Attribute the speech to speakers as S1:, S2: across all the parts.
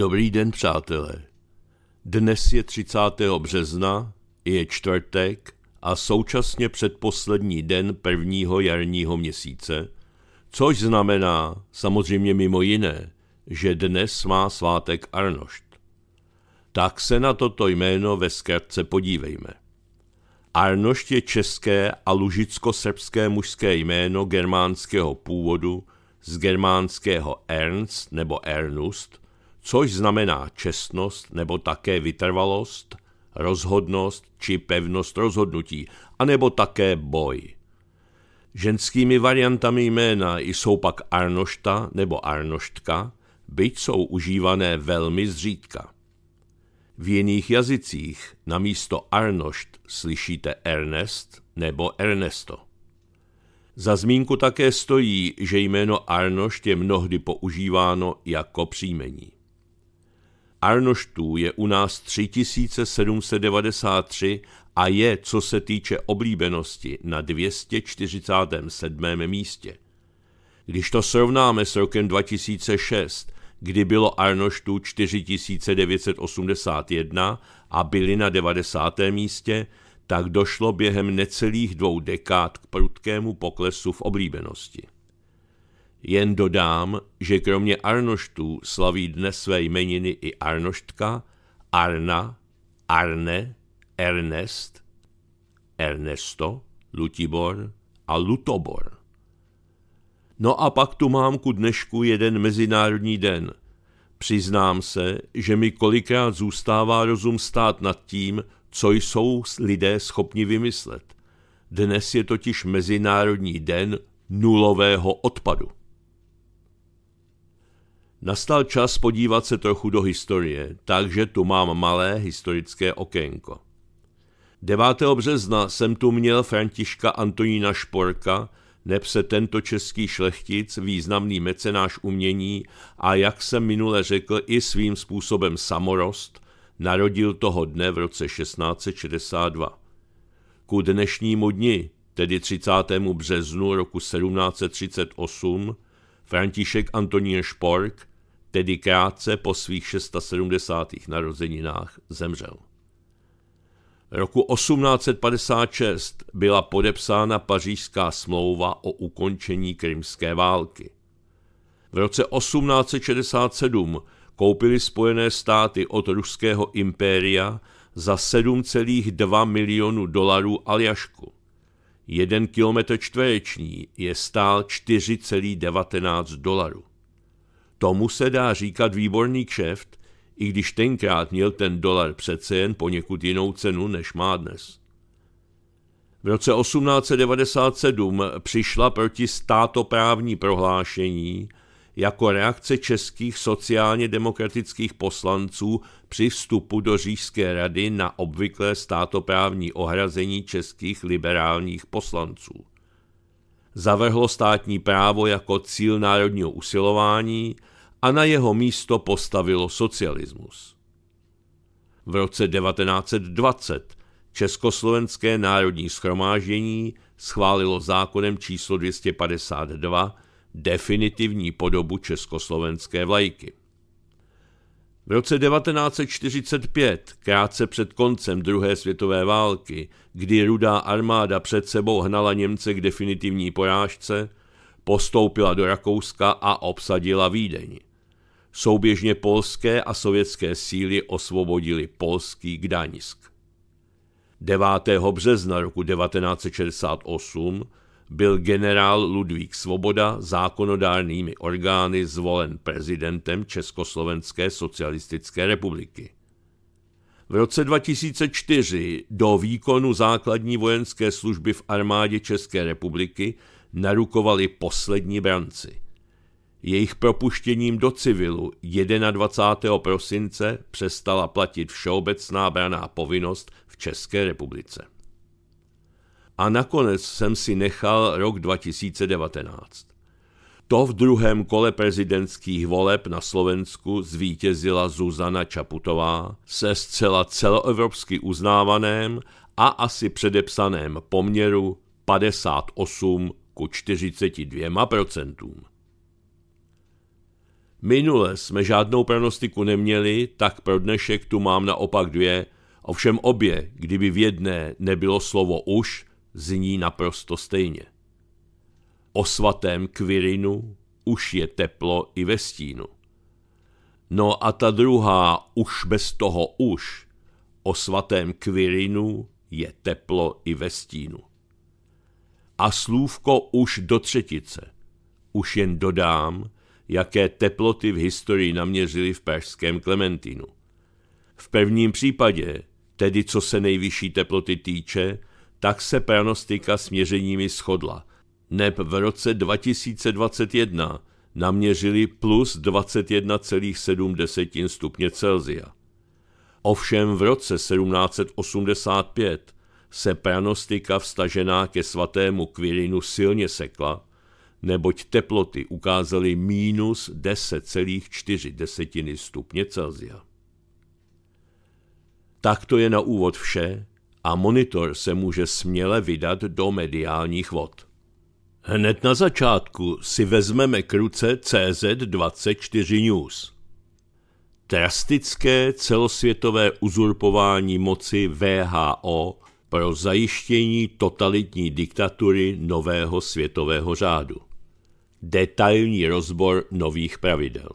S1: Dobrý den, přátelé. Dnes je 30. března, je čtvrtek a současně předposlední den prvního jarního měsíce, což znamená, samozřejmě mimo jiné, že dnes má svátek Arnošt. Tak se na toto jméno ve zkratce podívejme. Arnošt je české a lužicko-srbské mužské jméno germánského původu z germánského Ernst nebo Ernust, což znamená čestnost nebo také vytrvalost, rozhodnost či pevnost rozhodnutí, anebo také boj. Ženskými variantami jména jsou pak Arnošta nebo Arnoštka, byť jsou užívané velmi zřídka. V jiných jazycích na místo Arnošt slyšíte Ernest nebo Ernesto. Za zmínku také stojí, že jméno Arnošt je mnohdy používáno jako příjmení. Arnoštů je u nás 3793 a je, co se týče oblíbenosti, na 247. místě. Když to srovnáme s rokem 2006, kdy bylo Arnoštů 4981 a byli na 90. místě, tak došlo během necelých dvou dekád k prudkému poklesu v oblíbenosti. Jen dodám, že kromě Arnoštů slaví dnes své jmeniny i Arnoštka, Arna, Arne, Ernest, Ernesto, Lutibor a Lutobor. No a pak tu mám ku dnešku jeden mezinárodní den. Přiznám se, že mi kolikrát zůstává rozum stát nad tím, co jsou lidé schopni vymyslet. Dnes je totiž Mezinárodní den nulového odpadu. Nastal čas podívat se trochu do historie, takže tu mám malé historické okénko. 9. března jsem tu měl Františka Antonína Šporka, neb se tento český šlechtic, významný mecenáš umění a jak jsem minule řekl i svým způsobem samorost, narodil toho dne v roce 1662. Ku dnešnímu dni, tedy 30. březnu roku 1738, František Antonín Špork tedy krátce po svých 670. narozeninách, zemřel. Roku 1856 byla podepsána pařížská smlouva o ukončení krymské války. V roce 1867 koupili Spojené státy od ruského impéria za 7,2 milionu dolarů Aljašku. Jeden kilometr čtvereční je stál 4,19 dolarů. Tomu se dá říkat výborný kšeft, i když tenkrát měl ten dolar přece jen poněkud jinou cenu, než má dnes. V roce 1897 přišla proti státoprávní prohlášení jako reakce českých sociálně demokratických poslanců při vstupu do Říšské rady na obvyklé státoprávní ohrazení českých liberálních poslanců. Zavrhlo státní právo jako cíl národního usilování – a na jeho místo postavilo socialismus. V roce 1920 Československé národní schromáždění schválilo zákonem číslo 252 definitivní podobu československé vlajky. V roce 1945, krátce před koncem druhé světové války, kdy rudá armáda před sebou hnala Němce k definitivní porážce, postoupila do Rakouska a obsadila Vídeň. Souběžně polské a sovětské síly osvobodili polský Gdaňsk. 9. března roku 1968 byl generál Ludvík Svoboda zákonodárnými orgány zvolen prezidentem Československé socialistické republiky. V roce 2004 do výkonu základní vojenské služby v armádě České republiky narukovali poslední branci – jejich propuštěním do civilu 21. prosince přestala platit všeobecná braná povinnost v České republice. A nakonec jsem si nechal rok 2019. To v druhém kole prezidentských voleb na Slovensku zvítězila Zuzana Čaputová se zcela celoevropsky uznávaném a asi předepsaném poměru 58 ku 42 procentům. Minule jsme žádnou prognostiku neměli, tak pro dnešek tu mám naopak dvě, ovšem obě, kdyby v jedné nebylo slovo už, zní naprosto stejně. O svatém Kvirinu už je teplo i ve stínu. No a ta druhá už bez toho už, o svatém Kvirinu je teplo i ve stínu. A slůvko už do třetice. Už jen dodám, jaké teploty v historii naměřili v pražském Klementinu. V prvním případě, tedy co se nejvyšší teploty týče, tak se pranostika s měřeními shodla. Neb v roce 2021 naměřili plus 21,7 stupně Celzia. Ovšem v roce 1785 se pranostika vstažená ke svatému Quirinu silně sekla neboť teploty ukázaly minus 10,4 stupně Celsia. Tak to je na úvod vše a monitor se může směle vydat do mediálních vod. Hned na začátku si vezmeme k ruce CZ24 News. Drastické celosvětové uzurpování moci VHO pro zajištění totalitní diktatury nového světového řádu detailní rozbor nových pravidel.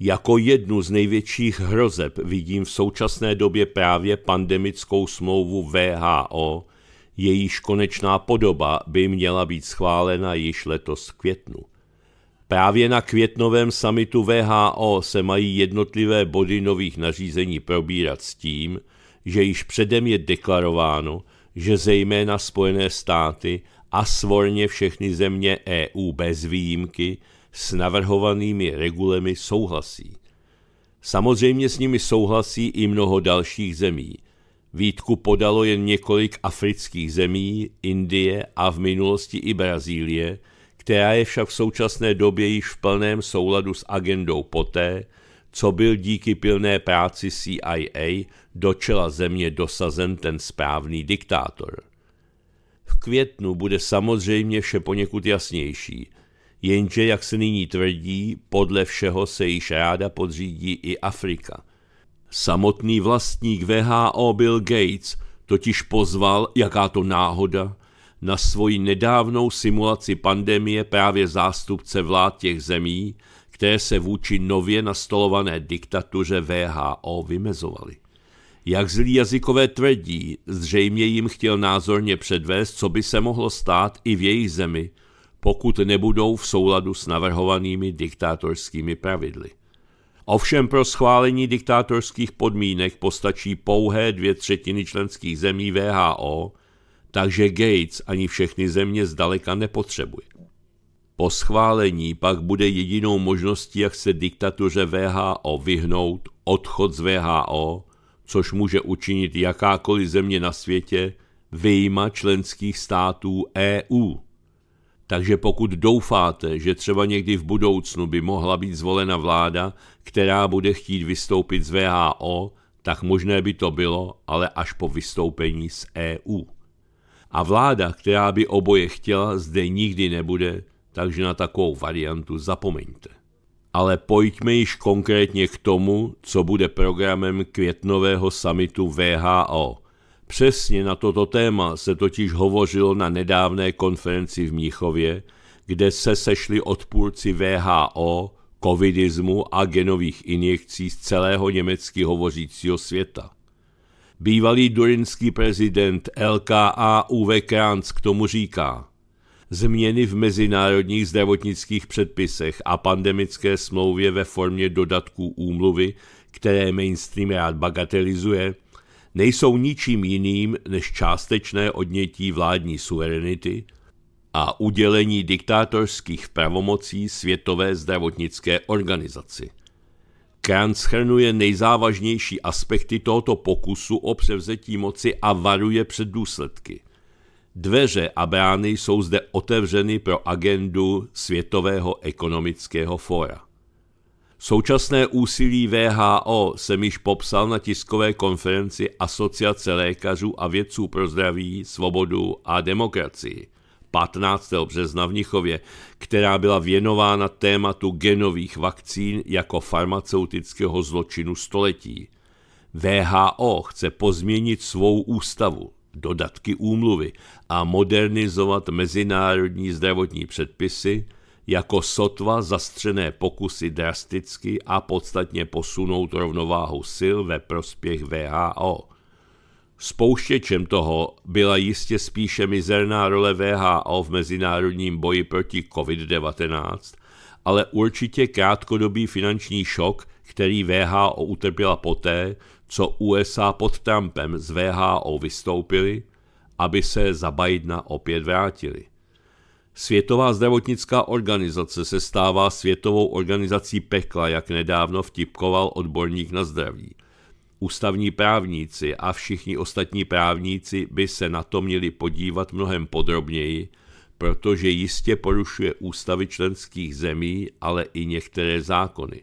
S1: Jako jednu z největších hrozeb vidím v současné době právě pandemickou smlouvu VHO, jejíž konečná podoba by měla být schválena již letos v květnu. Právě na květnovém samitu VHO se mají jednotlivé body nových nařízení probírat s tím, že již předem je deklarováno, že zejména Spojené státy – a svolně všechny země EU bez výjimky s navrhovanými regulemi souhlasí. Samozřejmě s nimi souhlasí i mnoho dalších zemí. Výtku podalo jen několik afrických zemí, Indie a v minulosti i Brazílie, která je však v současné době již v plném souladu s agendou poté, co byl díky pilné práci CIA do čela země dosazen ten správný diktátor květnu bude samozřejmě vše poněkud jasnější. Jenže, jak se nyní tvrdí, podle všeho se již ráda podřídí i Afrika. Samotný vlastník VHO Bill Gates totiž pozval, jaká to náhoda, na svoji nedávnou simulaci pandemie právě zástupce vlád těch zemí, které se vůči nově nastolované diktatuře VHO vymezovaly. Jak zlí jazykové tvrdí, zřejmě jim chtěl názorně předvést, co by se mohlo stát i v jejich zemi, pokud nebudou v souladu s navrhovanými diktátorskými pravidly. Ovšem pro schválení diktátorských podmínek postačí pouhé dvě třetiny členských zemí VHO, takže Gates ani všechny země zdaleka nepotřebuje. Po schválení pak bude jedinou možností, jak se diktatuře VHO vyhnout, odchod z VHO, což může učinit jakákoliv země na světě, vyjma členských států EU. Takže pokud doufáte, že třeba někdy v budoucnu by mohla být zvolena vláda, která bude chtít vystoupit z VHO, tak možné by to bylo, ale až po vystoupení z EU. A vláda, která by oboje chtěla, zde nikdy nebude, takže na takovou variantu zapomeňte ale pojďme již konkrétně k tomu, co bude programem květnového samitu VHO. Přesně na toto téma se totiž hovořilo na nedávné konferenci v Míchově, kde se sešli odpůrci VHO, covidismu a genových injekcí z celého německy hovořícího světa. Bývalý durinský prezident LKA Uwe Kranz k tomu říká – změny v mezinárodních zdravotnických předpisech a pandemické smlouvě ve formě dodatků úmluvy, které mainstream rád bagatelizuje, nejsou ničím jiným než částečné odnětí vládní suverenity a udělení diktátorských pravomocí Světové zdravotnické organizaci. Krant schrnuje nejzávažnější aspekty tohoto pokusu o převzetí moci a varuje před důsledky – Dveře a brány jsou zde otevřeny pro agendu Světového ekonomického fóra. Současné úsilí VHO jsem již popsal na tiskové konferenci Asociace lékařů a vědců pro zdraví, svobodu a demokracii 15. března v Nichově, která byla věnována tématu genových vakcín jako farmaceutického zločinu století. VHO chce pozměnit svou ústavu, dodatky úmluvy a modernizovat mezinárodní zdravotní předpisy jako sotva zastřené pokusy drasticky a podstatně posunout rovnováhu sil ve prospěch VHO. Spouštěčem toho byla jistě spíše mizerná role VHO v mezinárodním boji proti COVID-19, ale určitě krátkodobý finanční šok, který VHO utrpěla poté, co USA pod Trumpem z VHO vystoupili, aby se za Bidena opět vrátili. Světová zdravotnická organizace se stává světovou organizací pekla, jak nedávno vtipkoval odborník na zdraví. Ústavní právníci a všichni ostatní právníci by se na to měli podívat mnohem podrobněji, protože jistě porušuje ústavy členských zemí, ale i některé zákony.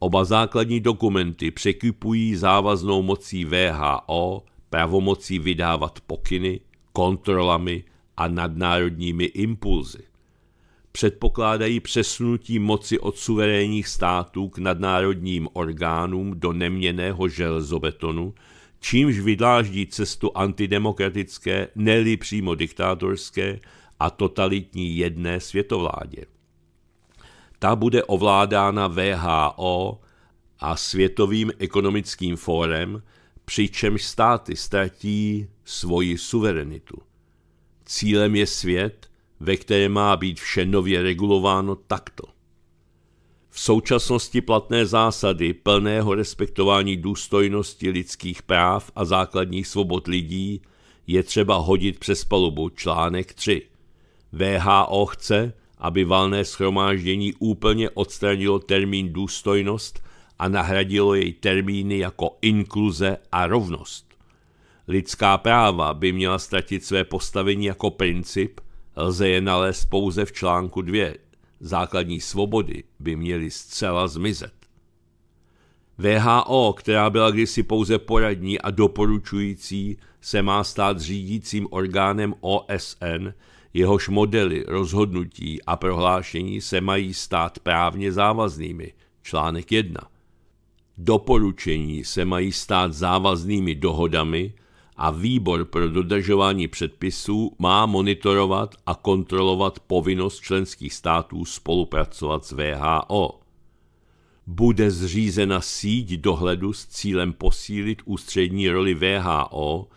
S1: Oba základní dokumenty překypují závaznou mocí VHO, pravomocí vydávat pokyny, kontrolami a nadnárodními impulzy. Předpokládají přesunutí moci od suverénních států k nadnárodním orgánům do neměného železobetonu, čímž vydláždí cestu antidemokratické, neli přímo diktátorské a totalitní jedné světovládě. Ta bude ovládána VHO a Světovým ekonomickým fórem, přičemž státy ztratí svoji suverenitu. Cílem je svět, ve kterém má být vše nově regulováno takto. V současnosti platné zásady plného respektování důstojnosti lidských práv a základních svobod lidí je třeba hodit přes palubu článek 3. VHO chce, aby valné schromáždění úplně odstranilo termín důstojnost a nahradilo jej termíny jako inkluze a rovnost. Lidská práva by měla ztratit své postavení jako princip, lze je nalézt pouze v článku 2. Základní svobody by měly zcela zmizet. VHO, která byla kdysi pouze poradní a doporučující, se má stát řídícím orgánem OSN jehož modely, rozhodnutí a prohlášení se mají stát právně závaznými. Článek 1. Doporučení se mají stát závaznými dohodami a výbor pro dodržování předpisů má monitorovat a kontrolovat povinnost členských států spolupracovat s VHO. Bude zřízena síť dohledu s cílem posílit ústřední roli VHO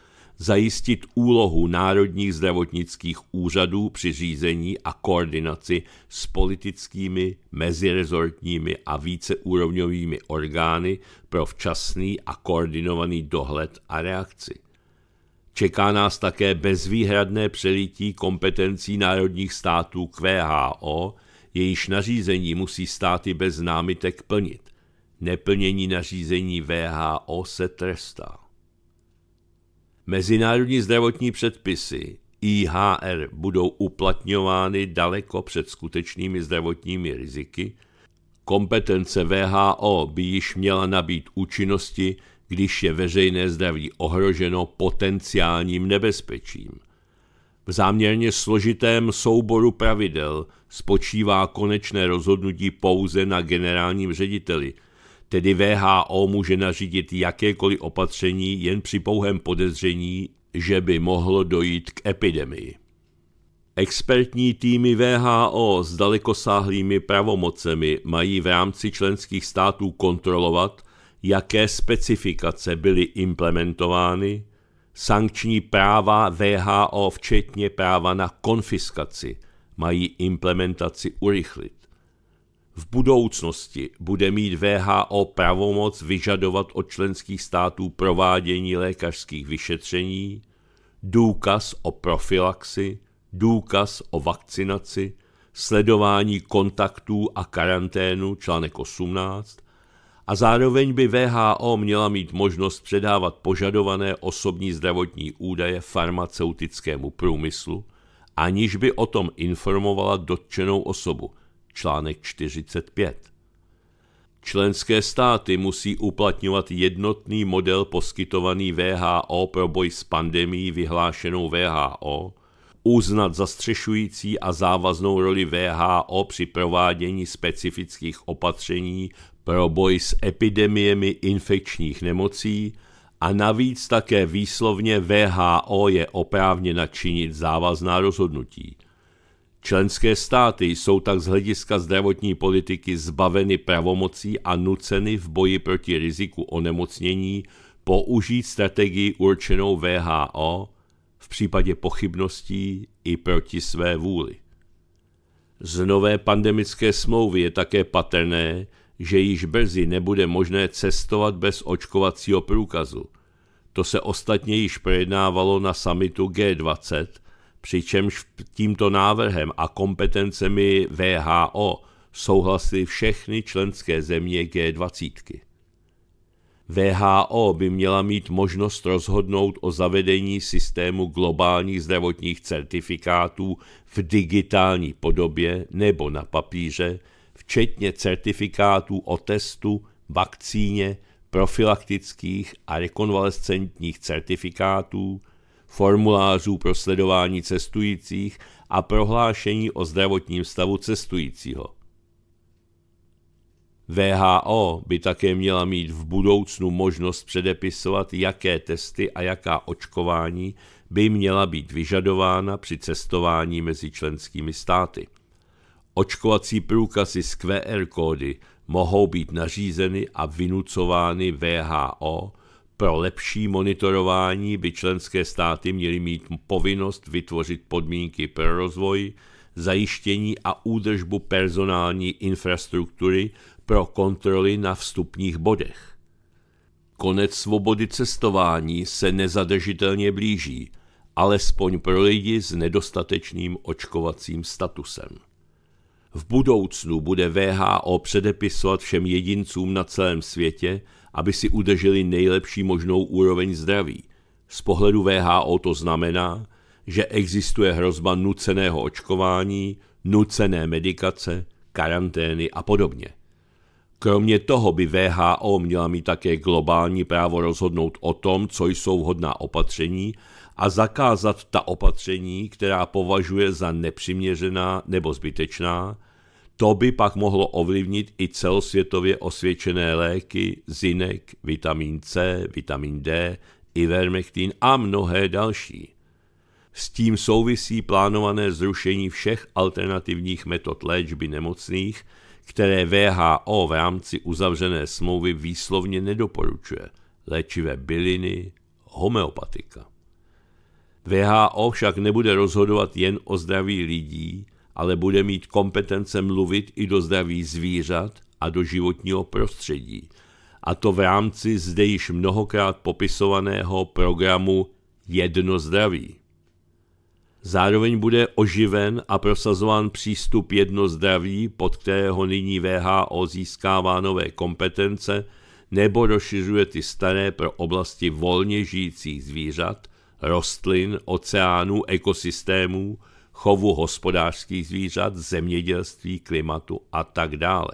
S1: zajistit úlohu národních zdravotnických úřadů při řízení a koordinaci s politickými, mezirezortními a víceúrovňovými orgány pro včasný a koordinovaný dohled a reakci. Čeká nás také bezvýhradné přelítí kompetencí národních států k VHO, jejíž nařízení musí státy bez námitek plnit. Neplnění nařízení VHO se trestá. Mezinárodní zdravotní předpisy IHR budou uplatňovány daleko před skutečnými zdravotními riziky, kompetence VHO by již měla nabít účinnosti, když je veřejné zdraví ohroženo potenciálním nebezpečím. V záměrně složitém souboru pravidel spočívá konečné rozhodnutí pouze na generálním řediteli – tedy VHO může nařídit jakékoliv opatření jen při pouhém podezření, že by mohlo dojít k epidemii. Expertní týmy VHO s dalekosáhlými pravomocemi mají v rámci členských států kontrolovat, jaké specifikace byly implementovány, sankční práva VHO, včetně práva na konfiskaci, mají implementaci urychlit v budoucnosti bude mít VHO pravomoc vyžadovat od členských států provádění lékařských vyšetření, důkaz o profilaxi, důkaz o vakcinaci, sledování kontaktů a karanténu, článek 18, a zároveň by VHO měla mít možnost předávat požadované osobní zdravotní údaje farmaceutickému průmyslu, aniž by o tom informovala dotčenou osobu – článek 45. Členské státy musí uplatňovat jednotný model poskytovaný VHO pro boj s pandemí vyhlášenou VHO, uznat zastřešující a závaznou roli VHO při provádění specifických opatření pro boj s epidemiemi infekčních nemocí a navíc také výslovně VHO je oprávněna činit závazná rozhodnutí – Členské státy jsou tak z hlediska zdravotní politiky zbaveny pravomocí a nuceny v boji proti riziku onemocnění použít strategii určenou VHO v případě pochybností i proti své vůli. Z nové pandemické smlouvy je také patrné, že již brzy nebude možné cestovat bez očkovacího průkazu. To se ostatně již projednávalo na samitu G20, přičemž tímto návrhem a kompetencemi VHO souhlasily všechny členské země G20. VHO by měla mít možnost rozhodnout o zavedení systému globálních zdravotních certifikátů v digitální podobě nebo na papíře, včetně certifikátů o testu, vakcíně, profilaktických a rekonvalescentních certifikátů, formulářů pro sledování cestujících a prohlášení o zdravotním stavu cestujícího. VHO by také měla mít v budoucnu možnost předepisovat, jaké testy a jaká očkování by měla být vyžadována při cestování mezi členskými státy. Očkovací průkazy z QR kódy mohou být nařízeny a vynucovány VHO pro lepší monitorování by členské státy měly mít povinnost vytvořit podmínky pro rozvoj, zajištění a údržbu personální infrastruktury pro kontroly na vstupních bodech. Konec svobody cestování se nezadržitelně blíží, alespoň pro lidi s nedostatečným očkovacím statusem. V budoucnu bude VHO předepisovat všem jedincům na celém světě, aby si udrželi nejlepší možnou úroveň zdraví. Z pohledu VHO to znamená, že existuje hrozba nuceného očkování, nucené medikace, karantény a podobně. Kromě toho by VHO měla mít také globální právo rozhodnout o tom, co jsou vhodná opatření a zakázat ta opatření, která považuje za nepřiměřená nebo zbytečná, to by pak mohlo ovlivnit i celosvětově osvědčené léky zinek, vitamin C, vitamin D, ivermektin a mnohé další. S tím souvisí plánované zrušení všech alternativních metod léčby nemocných, které VHO v rámci uzavřené smlouvy výslovně nedoporučuje. Léčivé byliny, homeopatika. VHO však nebude rozhodovat jen o zdraví lidí, ale bude mít kompetence mluvit i do zdraví zvířat a do životního prostředí, a to v rámci zde již mnohokrát popisovaného programu Jedno zdraví. Zároveň bude oživen a prosazován přístup jedno zdraví, pod kterého nyní VHO získává nové kompetence nebo rozšiřuje ty staré pro oblasti volně žijících zvířat, rostlin, oceánů, ekosystémů, chovu hospodářských zvířat, zemědělství, klimatu a tak dále.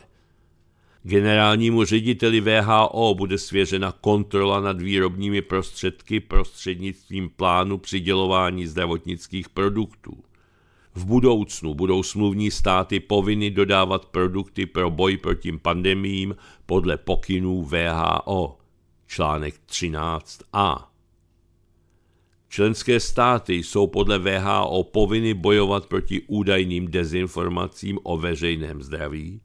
S1: Generálnímu řediteli VHO bude svěřena kontrola nad výrobními prostředky prostřednictvím plánu přidělování zdravotnických produktů. V budoucnu budou smluvní státy povinny dodávat produkty pro boj proti pandemiím podle pokynů VHO. Článek 13a. Členské státy jsou podle VHO povinny bojovat proti údajným dezinformacím o veřejném zdraví,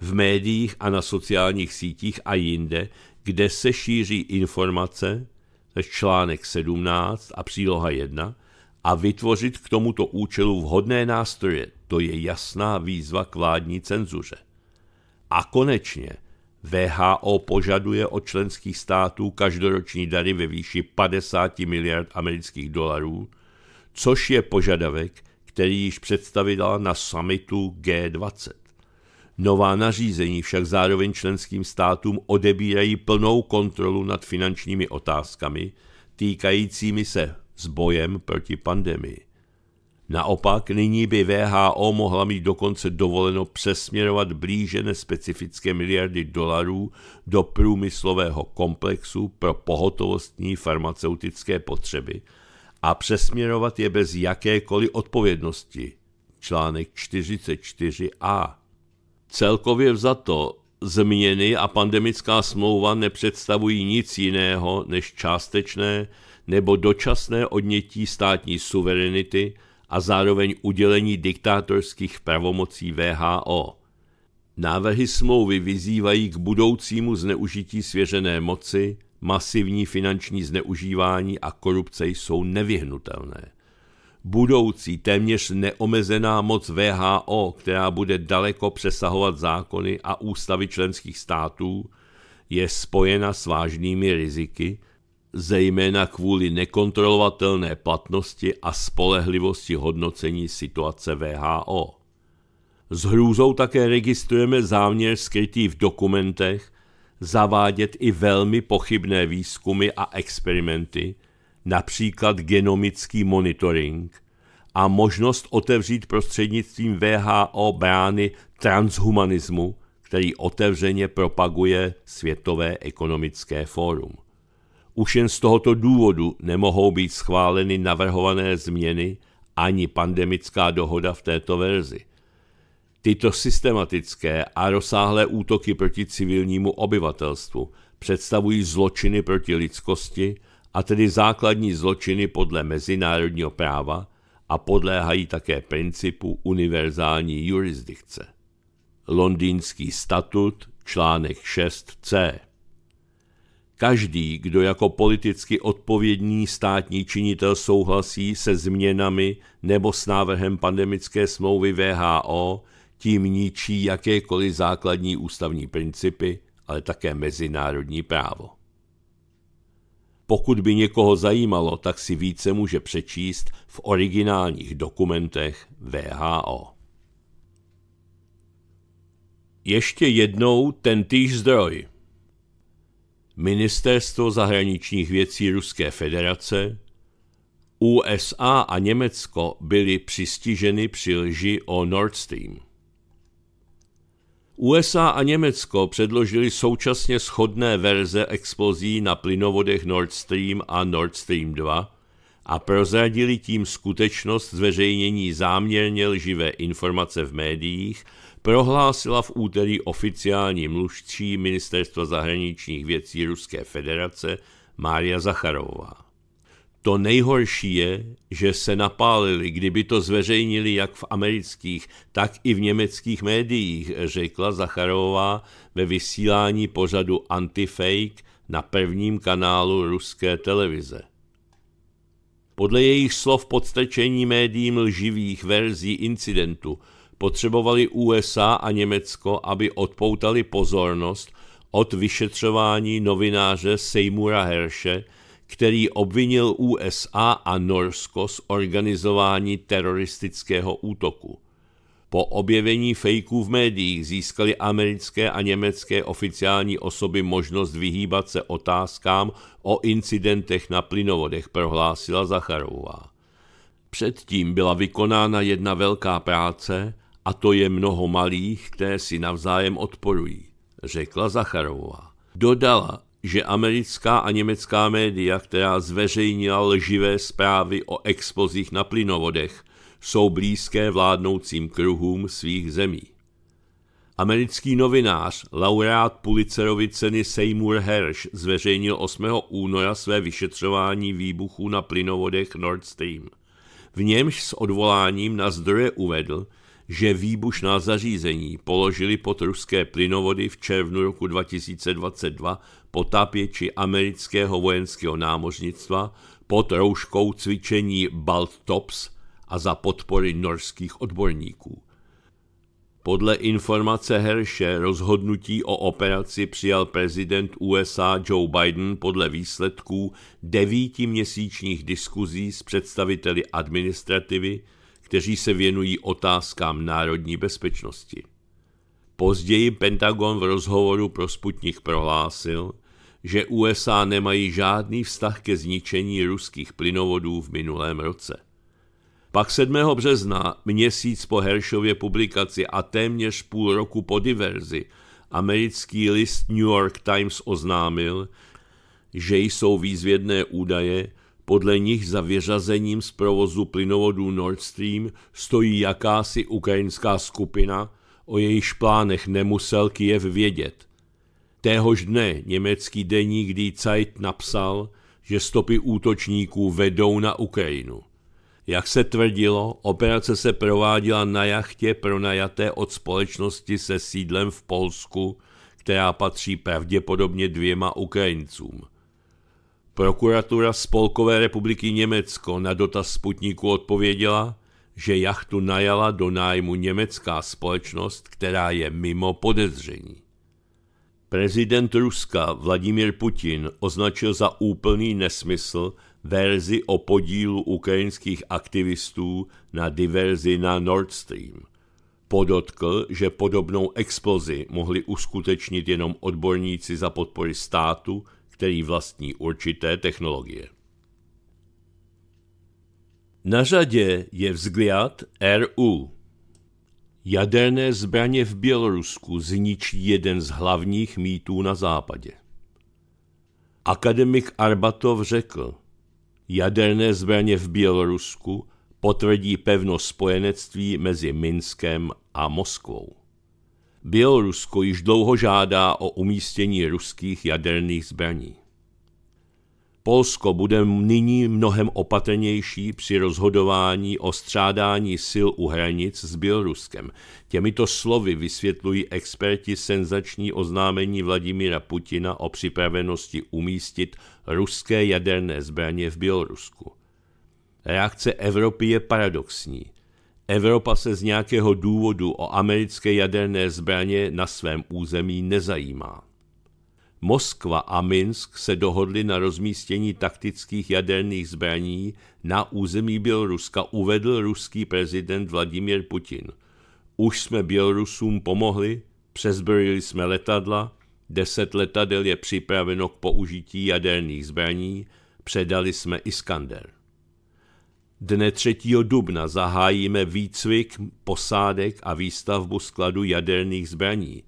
S1: v médiích a na sociálních sítích a jinde, kde se šíří informace, to článek 17 a příloha 1, a vytvořit k tomuto účelu vhodné nástroje, to je jasná výzva k vládní cenzuře. A konečně VHO požaduje od členských států každoroční dary ve výši 50 miliard amerických dolarů, což je požadavek, který již představila na summitu G20. Nová nařízení však zároveň členským státům odebírají plnou kontrolu nad finančními otázkami týkajícími se s bojem proti pandemii. Naopak nyní by VHO mohla mít dokonce dovoleno přesměrovat blíže nespecifické miliardy dolarů do průmyslového komplexu pro pohotovostní farmaceutické potřeby a přesměrovat je bez jakékoliv odpovědnosti. Článek 44a. Celkově vzato změny a pandemická smlouva nepředstavují nic jiného než částečné nebo dočasné odnětí státní suverenity – a zároveň udělení diktátorských pravomocí VHO. Návrhy smlouvy vyzývají k budoucímu zneužití svěřené moci, masivní finanční zneužívání a korupce jsou nevyhnutelné. Budoucí téměř neomezená moc VHO, která bude daleko přesahovat zákony a ústavy členských států, je spojena s vážnými riziky, zejména kvůli nekontrolovatelné platnosti a spolehlivosti hodnocení situace VHO. S hrůzou také registrujeme záměr skrytý v dokumentech zavádět i velmi pochybné výzkumy a experimenty, například genomický monitoring a možnost otevřít prostřednictvím VHO brány transhumanismu, který otevřeně propaguje Světové ekonomické fórum. Už jen z tohoto důvodu nemohou být schváleny navrhované změny ani pandemická dohoda v této verzi. Tyto systematické a rozsáhlé útoky proti civilnímu obyvatelstvu představují zločiny proti lidskosti, a tedy základní zločiny podle mezinárodního práva a podléhají také principu univerzální jurisdikce. Londýnský statut, článek 6c. Každý, kdo jako politicky odpovědný státní činitel souhlasí se změnami nebo s návrhem pandemické smlouvy VHO, tím ničí jakékoliv základní ústavní principy, ale také mezinárodní právo. Pokud by někoho zajímalo, tak si více může přečíst v originálních dokumentech VHO. Ještě jednou ten týž zdroj – Ministerstvo zahraničních věcí Ruské federace, USA a Německo byly přistiženy při lži o Nord Stream. USA a Německo předložili současně shodné verze explozí na plynovodech Nord Stream a Nord Stream 2 a prozradili tím skutečnost zveřejnění záměrně lživé informace v médiích – prohlásila v úterý oficiální mluvčí Ministerstva zahraničních věcí Ruské federace Mária Zacharová. To nejhorší je, že se napálili, kdyby to zveřejnili jak v amerických, tak i v německých médiích, řekla Zacharová ve vysílání pořadu Antifake na prvním kanálu ruské televize. Podle jejich slov podstrčení médiím lživých verzí incidentu potřebovali USA a Německo, aby odpoutali pozornost od vyšetřování novináře Seymoura Herše, který obvinil USA a Norsko z organizování teroristického útoku. Po objevení fejků v médiích získali americké a německé oficiální osoby možnost vyhýbat se otázkám o incidentech na plynovodech, prohlásila Zacharová. Předtím byla vykonána jedna velká práce, a to je mnoho malých, které si navzájem odporují, řekla Zacharová. Dodala, že americká a německá média, která zveřejnila lživé zprávy o expozích na plynovodech, jsou blízké vládnoucím kruhům svých zemí. Americký novinář, laureát Pulitzerovy ceny Seymour Hersh, zveřejnil 8. února své vyšetřování výbuchů na plynovodech Nord Stream. V němž s odvoláním na zdroje uvedl, že výbušná zařízení položili pod ruské plynovody v červnu roku 2022 potápěči amerického vojenského námořnictva pod rouškou cvičení Baltops a za podpory norských odborníků. Podle informace Herše rozhodnutí o operaci přijal prezident USA Joe Biden podle výsledků měsíčních diskuzí s představiteli administrativy, kteří se věnují otázkám národní bezpečnosti. Později Pentagon v rozhovoru pro Sputnik prohlásil, že USA nemají žádný vztah ke zničení ruských plynovodů v minulém roce. Pak 7. března, měsíc po Heršově publikaci a téměř půl roku po diverzi, americký list New York Times oznámil, že jsou výzvědné údaje, podle nich za vyřazením z provozu plynovodů Nord Stream stojí jakási ukrajinská skupina, o jejich plánech nemusel Kiev vědět. Téhož dne německý deník Die Zeit napsal, že stopy útočníků vedou na Ukrajinu. Jak se tvrdilo, operace se prováděla na jachtě pronajaté od společnosti se sídlem v Polsku, která patří pravděpodobně dvěma Ukrajincům – Prokuratura Spolkové republiky Německo na dotaz Sputníku odpověděla, že jachtu najala do nájmu německá společnost, která je mimo podezření. Prezident Ruska Vladimir Putin označil za úplný nesmysl verzi o podílu ukrajinských aktivistů na diverzi na Nord Stream. Podotkl, že podobnou explozi mohli uskutečnit jenom odborníci za podpory státu který vlastní určité technologie. Na řadě je vzgliad RU. Jaderné zbraně v Bělorusku zničí jeden z hlavních mýtů na západě. Akademik Arbatov řekl, jaderné zbraně v Bělorusku potvrdí pevno spojenectví mezi Minskem a Moskvou. Bělorusko již dlouho žádá o umístění ruských jaderných zbraní. Polsko bude nyní mnohem opatrnější při rozhodování o střádání sil u hranic s Běloruskem. Těmito slovy vysvětlují experti senzační oznámení Vladimíra Putina o připravenosti umístit ruské jaderné zbraně v Bělorusku. Reakce Evropy je paradoxní. Evropa se z nějakého důvodu o americké jaderné zbraně na svém území nezajímá. Moskva a Minsk se dohodli na rozmístění taktických jaderných zbraní na území Běloruska, uvedl ruský prezident Vladimír Putin. Už jsme Bělorusům pomohli, přezbrojili jsme letadla, deset letadel je připraveno k použití jaderných zbraní, předali jsme Iskander. Dne 3. dubna zahájíme výcvik posádek a výstavbu skladu jaderných zbraní.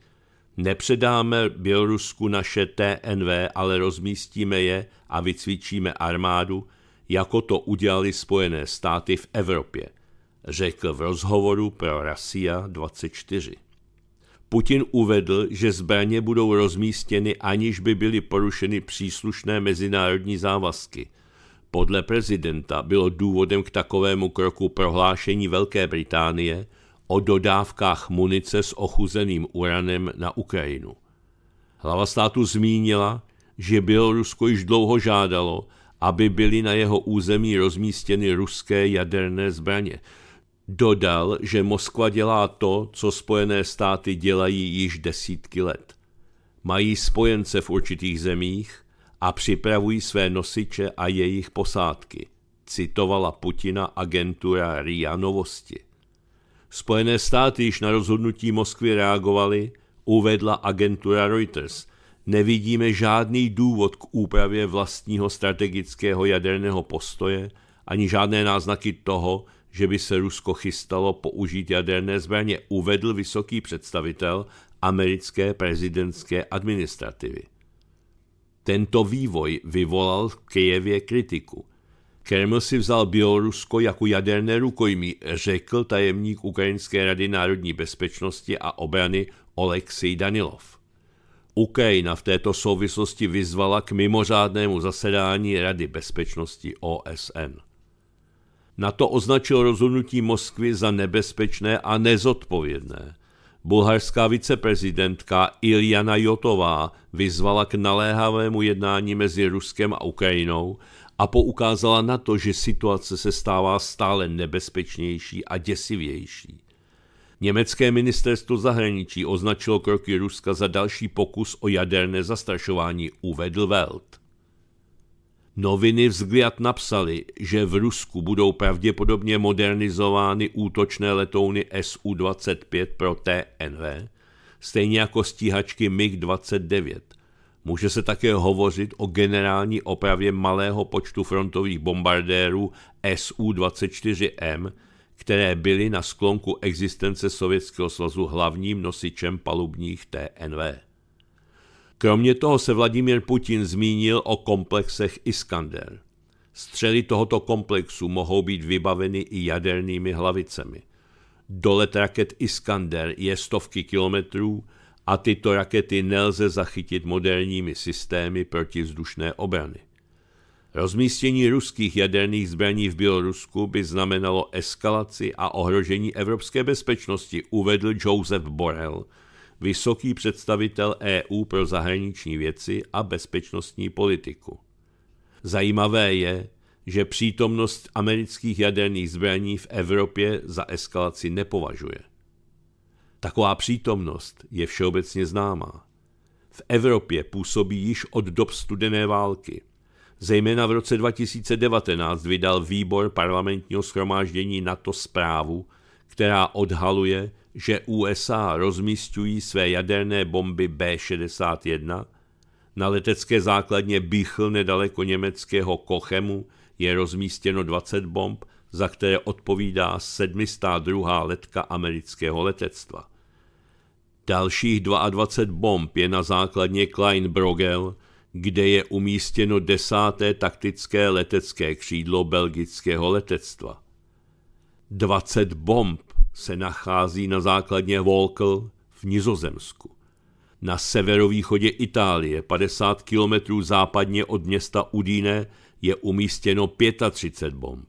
S1: Nepředáme Bělorusku naše TNV, ale rozmístíme je a vycvičíme armádu, jako to udělali Spojené státy v Evropě, řekl v rozhovoru pro Rasia 24. Putin uvedl, že zbraně budou rozmístěny, aniž by byly porušeny příslušné mezinárodní závazky – podle prezidenta bylo důvodem k takovému kroku prohlášení Velké Británie o dodávkách munice s ochuzeným uranem na Ukrajinu. Hlava státu zmínila, že Bělorusko již dlouho žádalo, aby byly na jeho území rozmístěny ruské jaderné zbraně. Dodal, že Moskva dělá to, co Spojené státy dělají již desítky let. Mají spojence v určitých zemích, a připravují své nosiče a jejich posádky, citovala Putina agentura RIA Novosti. Spojené státy již na rozhodnutí Moskvy reagovaly, uvedla agentura Reuters. Nevidíme žádný důvod k úpravě vlastního strategického jaderného postoje ani žádné náznaky toho, že by se Rusko chystalo použít jaderné zbraně, uvedl vysoký představitel americké prezidentské administrativy. Tento vývoj vyvolal v Kijevě kritiku. Kreml si vzal Bělorusko jako jaderné rukojmí, řekl tajemník Ukrajinské rady národní bezpečnosti a obrany Oleksij Danilov. Ukrajina v této souvislosti vyzvala k mimořádnému zasedání Rady bezpečnosti OSN. Na to označil rozhodnutí Moskvy za nebezpečné a nezodpovědné – Bulharská viceprezidentka Iljana Jotová vyzvala k naléhavému jednání mezi Ruskem a Ukrajinou a poukázala na to, že situace se stává stále nebezpečnější a děsivější. Německé ministerstvo zahraničí označilo kroky Ruska za další pokus o jaderné zastrašování, uvedl Welt. Noviny Vzgliad napsali, že v Rusku budou pravděpodobně modernizovány útočné letouny SU-25 pro TNV, stejně jako stíhačky MiG-29. Může se také hovořit o generální opravě malého počtu frontových bombardérů SU-24M, které byly na sklonku existence Sovětského svazu hlavním nosičem palubních TNV. Kromě toho se Vladimír Putin zmínil o komplexech Iskander. Střely tohoto komplexu mohou být vybaveny i jadernými hlavicemi. Dolet raket Iskander je stovky kilometrů a tyto rakety nelze zachytit moderními systémy protivzdušné obrany. Rozmístění ruských jaderných zbraní v Bělorusku by znamenalo eskalaci a ohrožení evropské bezpečnosti, uvedl Joseph Borrell – vysoký představitel EU pro zahraniční věci a bezpečnostní politiku. Zajímavé je, že přítomnost amerických jaderných zbraní v Evropě za eskalaci nepovažuje. Taková přítomnost je všeobecně známá. V Evropě působí již od dob studené války. Zejména v roce 2019 vydal výbor parlamentního schromáždění NATO zprávu, která odhaluje, že USA rozmístují své jaderné bomby B-61, na letecké základně Bichl nedaleko německého Kochemu je rozmístěno 20 bomb, za které odpovídá 702. letka amerického letectva. Dalších 22 bomb je na základně Kleinbrogel, kde je umístěno 10 taktické letecké křídlo belgického letectva. 20 bomb se nachází na základně Volkl v Nizozemsku. Na severovýchodě Itálie, 50 kilometrů západně od města Udine, je umístěno 35 bomb.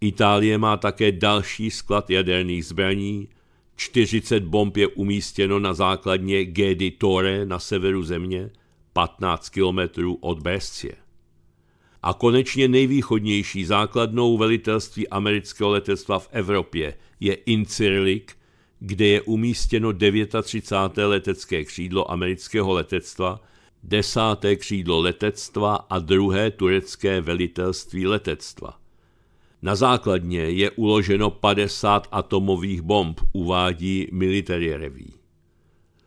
S1: Itálie má také další sklad jaderných zbraní, 40 bomb je umístěno na základně Gedi Tore na severu země, 15 kilometrů od Brescie a konečně nejvýchodnější základnou velitelství amerického letectva v Evropě je Incirlik, kde je umístěno 39. letecké křídlo amerického letectva, 10. křídlo letectva a druhé turecké velitelství letectva. Na základně je uloženo 50 atomových bomb, uvádí Military Review.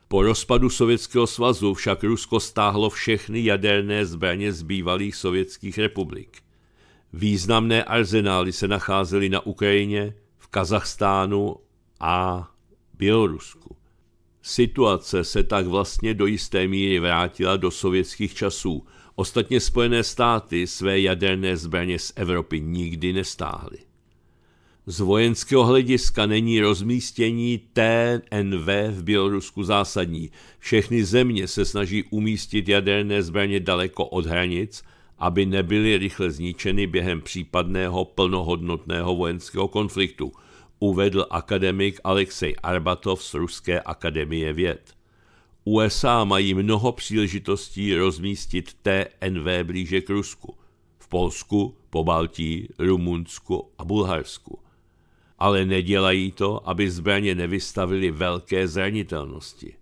S1: Po rozpadu Sovětského svazu však Rusko stáhlo všechny jaderné zbraně z bývalých sovětských republik. Významné arzenály se nacházely na Ukrajině, v Kazachstánu a Bělorusku. Situace se tak vlastně do jisté míry vrátila do sovětských časů. Ostatně Spojené státy své jaderné zbraně z Evropy nikdy nestáhly. Z vojenského hlediska není rozmístění TNV v Bělorusku zásadní. Všechny země se snaží umístit jaderné zbraně daleko od hranic, aby nebyly rychle zničeny během případného plnohodnotného vojenského konfliktu, uvedl akademik Alexej Arbatov z Ruské akademie věd. USA mají mnoho příležitostí rozmístit TNV blíže k Rusku. V Polsku, po Baltii, Rumunsku a Bulharsku – ale nedělají to, aby zbraně nevystavili velké zranitelnosti.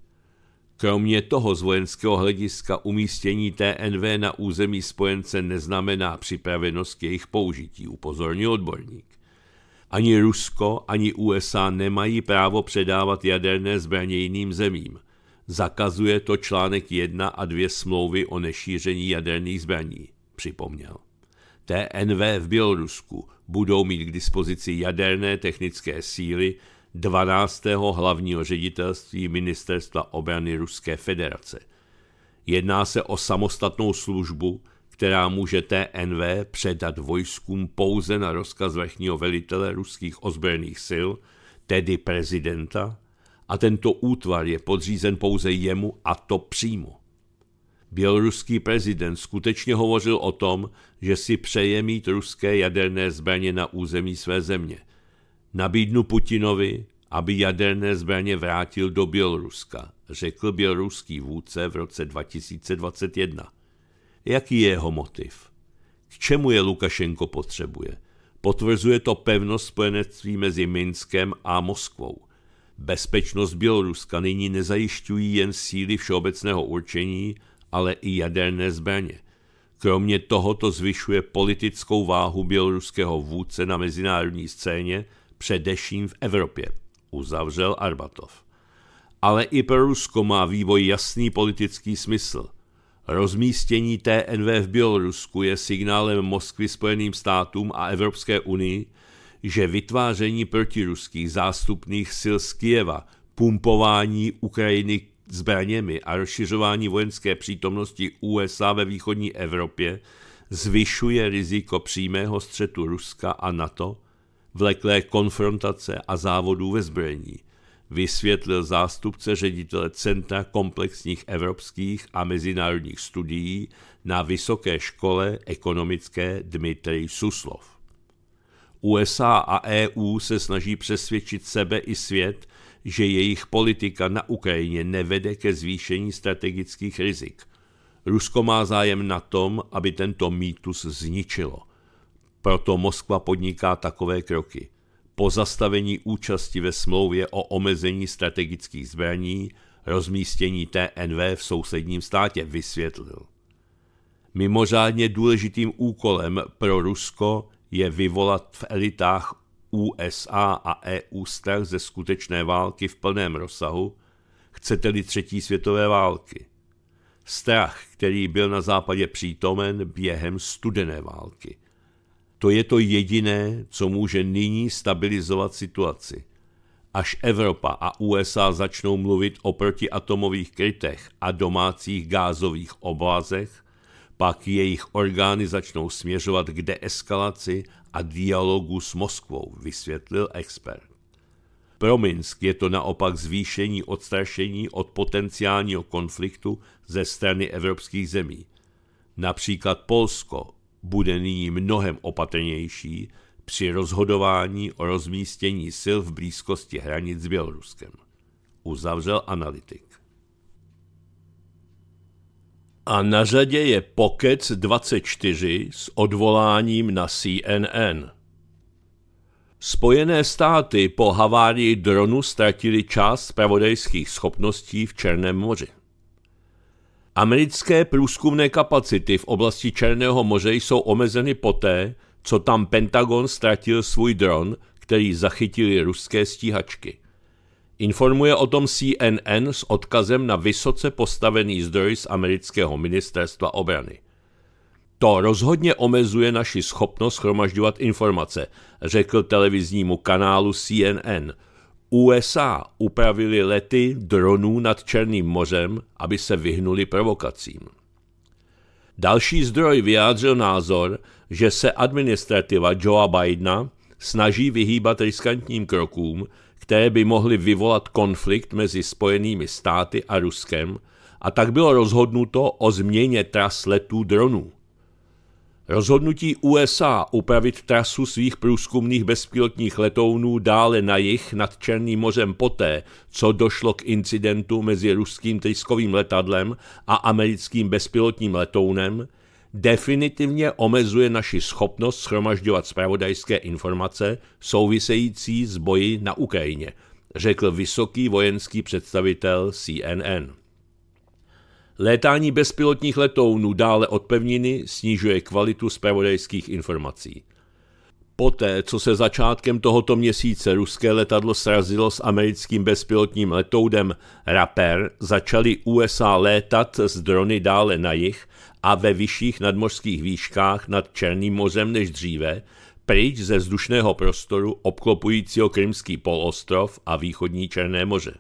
S1: Kromě toho z vojenského hlediska umístění TNV na území spojence neznamená připravenost k jejich použití, upozornil odborník. Ani Rusko, ani USA nemají právo předávat jaderné zbraně jiným zemím. Zakazuje to článek 1 a 2 smlouvy o nešíření jaderných zbraní, připomněl. TNV v Bělorusku budou mít k dispozici jaderné technické síly 12. hlavního ředitelství Ministerstva obrany Ruské federace. Jedná se o samostatnou službu, která může TNV předat vojskům pouze na rozkaz vrchního velitele ruských ozbrojených sil, tedy prezidenta, a tento útvar je podřízen pouze jemu a to přímo. Běloruský prezident skutečně hovořil o tom, že si přeje mít ruské jaderné zbraně na území své země. Nabídnu Putinovi, aby jaderné zbraně vrátil do Běloruska, řekl běloruský vůdce v roce 2021. Jaký je jeho motiv? K čemu je Lukašenko potřebuje? Potvrzuje to pevnost spojenectví mezi Minskem a Moskvou. Bezpečnost Běloruska nyní nezajišťují jen síly všeobecného určení, ale i jaderné zbraně. Kromě toho to zvyšuje politickou váhu běloruského vůdce na mezinárodní scéně, především v Evropě, uzavřel Arbatov. Ale i pro Rusko má vývoj jasný politický smysl. Rozmístění TNV v Bělorusku je signálem Moskvy Spojeným státům a Evropské unii, že vytváření protiruských zástupných sil z Kijeva, pumpování Ukrajiny zbraněmi a rozšiřování vojenské přítomnosti USA ve východní Evropě zvyšuje riziko přímého střetu Ruska a NATO, vleklé konfrontace a závodů ve zbrojení, vysvětlil zástupce ředitele Centra komplexních evropských a mezinárodních studií na Vysoké škole ekonomické Dmitrij Suslov. USA a EU se snaží přesvědčit sebe i svět, že jejich politika na Ukrajině nevede ke zvýšení strategických rizik. Rusko má zájem na tom, aby tento mýtus zničilo. Proto Moskva podniká takové kroky. Po zastavení účasti ve smlouvě o omezení strategických zbraní rozmístění TNV v sousedním státě vysvětlil. Mimořádně důležitým úkolem pro Rusko je vyvolat v elitách USA a EU strach ze skutečné války v plném rozsahu, chcete-li třetí světové války. Strach, který byl na západě přítomen během studené války. To je to jediné, co může nyní stabilizovat situaci. Až Evropa a USA začnou mluvit o protiatomových krytech a domácích gázových oblázech, pak jejich orgány začnou směřovat k deeskalaci a dialogu s Moskvou, vysvětlil expert. Pro Minsk je to naopak zvýšení odstrašení od potenciálního konfliktu ze strany evropských zemí. Například Polsko bude nyní mnohem opatrnější při rozhodování o rozmístění sil v blízkosti hranic s Běloruskem. Uzavřel analytik. A na řadě je Pokec 24 s odvoláním na CNN. Spojené státy po havárii dronu ztratili část spravodajských schopností v Černém moři. Americké průzkumné kapacity v oblasti Černého moře jsou omezeny poté, co tam Pentagon ztratil svůj dron, který zachytili ruské stíhačky. Informuje o tom CNN s odkazem na vysoce postavený zdroj z amerického ministerstva obrany. To rozhodně omezuje naši schopnost shromažďovat informace, řekl televiznímu kanálu CNN. USA upravili lety dronů nad Černým mořem, aby se vyhnuli provokacím. Další zdroj vyjádřil názor, že se administrativa Joea Bidena snaží vyhýbat riskantním krokům, které by mohly vyvolat konflikt mezi Spojenými státy a Ruskem a tak bylo rozhodnuto o změně tras letů dronů. Rozhodnutí USA upravit trasu svých průzkumných bezpilotních letounů dále na jih nad Černým mořem poté, co došlo k incidentu mezi ruským tryskovým letadlem a americkým bezpilotním letounem, definitivně omezuje naši schopnost schromažďovat spravodajské informace související s boji na Ukrajině, řekl vysoký vojenský představitel CNN. Létání bezpilotních letounů dále od pevniny snižuje kvalitu spravodajských informací. Poté, co se začátkem tohoto měsíce ruské letadlo srazilo s americkým bezpilotním letoudem Rapper, začaly USA létat z drony dále na jih a ve vyšších nadmořských výškách nad Černým mořem než dříve, pryč ze vzdušného prostoru obklopujícího Krymský polostrov a východní Černé moře.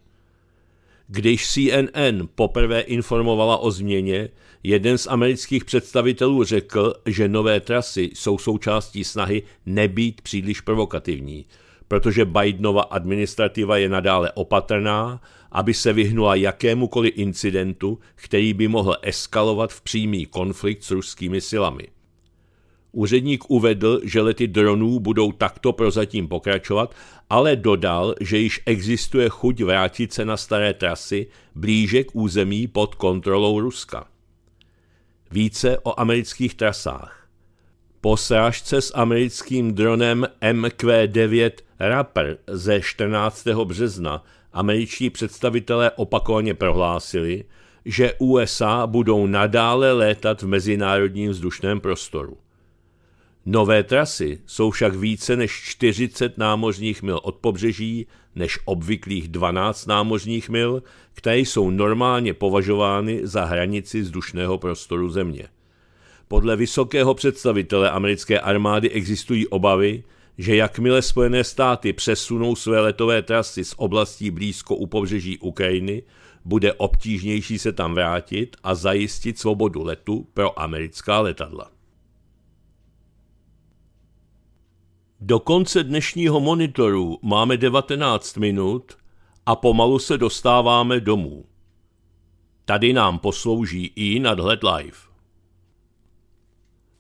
S1: Když CNN poprvé informovala o změně, Jeden z amerických představitelů řekl, že nové trasy jsou součástí snahy nebýt příliš provokativní, protože Bidenova administrativa je nadále opatrná, aby se vyhnula jakémukoliv incidentu, který by mohl eskalovat v přímý konflikt s ruskými silami. Úředník uvedl, že lety dronů budou takto prozatím pokračovat, ale dodal, že již existuje chuť vrátit se na staré trasy blíže k území pod kontrolou Ruska více o amerických trasách. Po srážce s americkým dronem MQ-9 Rapper ze 14. března američtí představitelé opakovaně prohlásili, že USA budou nadále létat v mezinárodním vzdušném prostoru. Nové trasy jsou však více než 40 námořních mil od pobřeží než obvyklých 12 námořních mil, které jsou normálně považovány za hranici vzdušného prostoru Země. Podle vysokého představitele americké armády existují obavy, že jakmile Spojené státy přesunou své letové trasy z oblastí blízko u pobřeží Ukrajiny, bude obtížnější se tam vrátit a zajistit svobodu letu pro americká letadla. Do konce dnešního monitoru máme 19 minut a pomalu se dostáváme domů. Tady nám poslouží i nadhled live.